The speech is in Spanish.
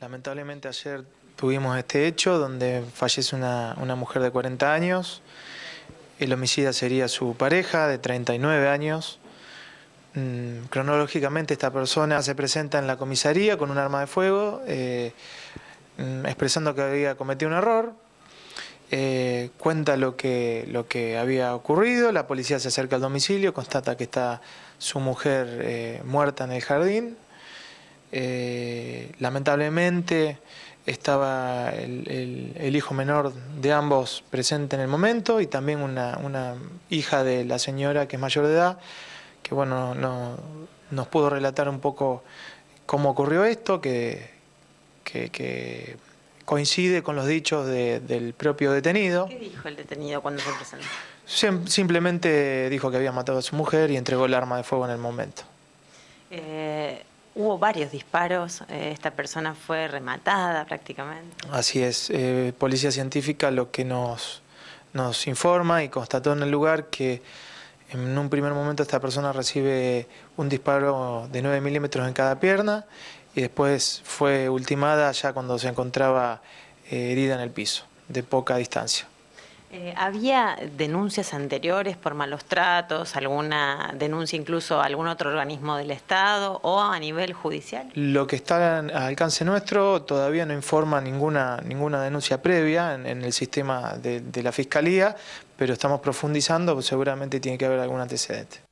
Lamentablemente ayer tuvimos este hecho donde fallece una, mujer de 40 años. El homicida sería su pareja de 39 años. Mm, cronológicamente esta persona se presenta en la comisaría con un arma de fuego, eh, mm, expresando que había cometido un error. Eh, cuenta lo que, lo que había ocurrido, la policía se acerca al domicilio, constata que está su mujer eh, muerta en el jardín lamentablemente estaba el, hijo menor de ambos presente en el momento y también una, hija de la señora que es mayor de edad, que bueno, no, nos pudo relatar un poco cómo ocurrió esto, que, coincide con los dichos del propio detenido. ¿Qué dijo el detenido cuando se presentó? simplemente dijo que había matado a su mujer y entregó el arma de fuego en el momento. Eh, hubo varios disparos, eh, esta persona fue rematada prácticamente. Así es, eh, Policía Científica lo que nos, nos informa y constató en el lugar que en un primer momento esta persona recibe un disparo de 9 milímetros en cada pierna y después fue ultimada ya cuando se encontraba eh, herida en el piso, de poca distancia. Eh, ¿Había denuncias anteriores por malos tratos, alguna denuncia incluso a algún otro organismo del Estado o a nivel judicial? Lo que está al alcance nuestro todavía no informa ninguna, ninguna denuncia previa en, el sistema de, la Fiscalía, pero estamos profundizando, pues seguramente tiene que haber algún antecedente.